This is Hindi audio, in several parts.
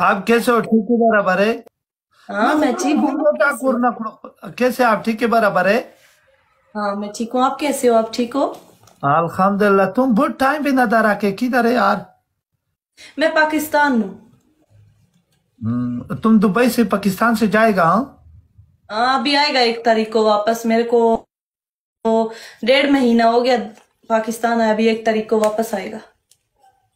आप कैसे हो ठीक है बराबर है हाँ मैं ठीक हूँ कैसे आप ठीक है बराबर है हाँ मैं ठीक हूँ आप कैसे हो आप ठीक हो अल्हम्दुलिल्लाह तुम बहुत टाइम भी नजर आके किधर है यार मैं पाकिस्तान हूँ हम्म, तुम दुबई से पाकिस्तान से जाएगा हाँ? हाँ अभी आएगा एक तारीख को वापस मेरे को तो डेढ़ महीना हो गया पाकिस्तान अभी एक तारीख को वापस आएगा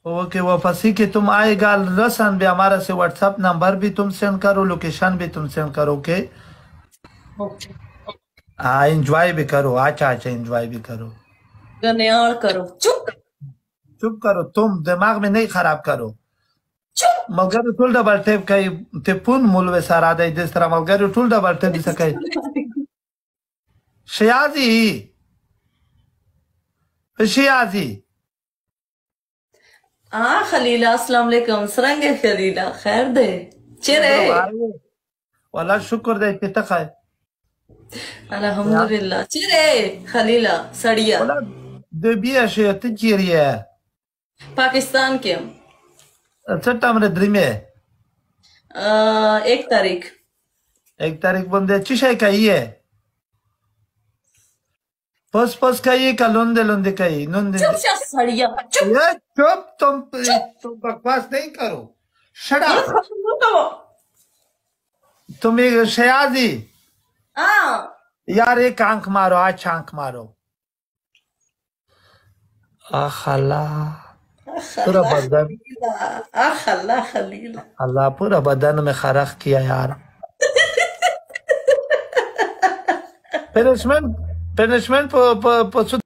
ओके वो फंसी कि तुम आएगा रसन भी हमारा से व्हाट्सएप नंबर भी तुम सेंड करो लोकेशन भी तुम सेंड करो ओके हाँ एंजॉय भी करो अच्छा अच्छा एंजॉय भी करो करो चुप चुप करो तुम दिमाग में नहीं खराब करो मलगर टूल डबल टेप कई तिपुन मूल वे सारा दे जिस तरह मलगर टूल डबल टेप दिस कई शियाजी शियाजी हाँ खलीला अस्सलाम वालेकुम सरंगे खलीला खैर दे चेरे वाला शुक्र दे कितना खाए अल्हम्दुलिल्लाह चेरे खलीला सड़िया दे देबिया शेत चिरिया पाकिस्तान के हम अच्छा छठा हमरे में एक तारीख एक तारीख बंदे चिशाई का ही है पस पस खाइए का लोंदे लोंदे खाइए लोंदे चुप चुप सड़िया चुप ये चुप तुम तुम बकवास नहीं करो शड़ा तुम एक शयाजी यार एक आंख मारो आज आंख मारो अखला पूरा बदन अखला खलीला अल्लाह पूरा बदन में खराख किया यार फिर इसमें پنیشمنت په په څه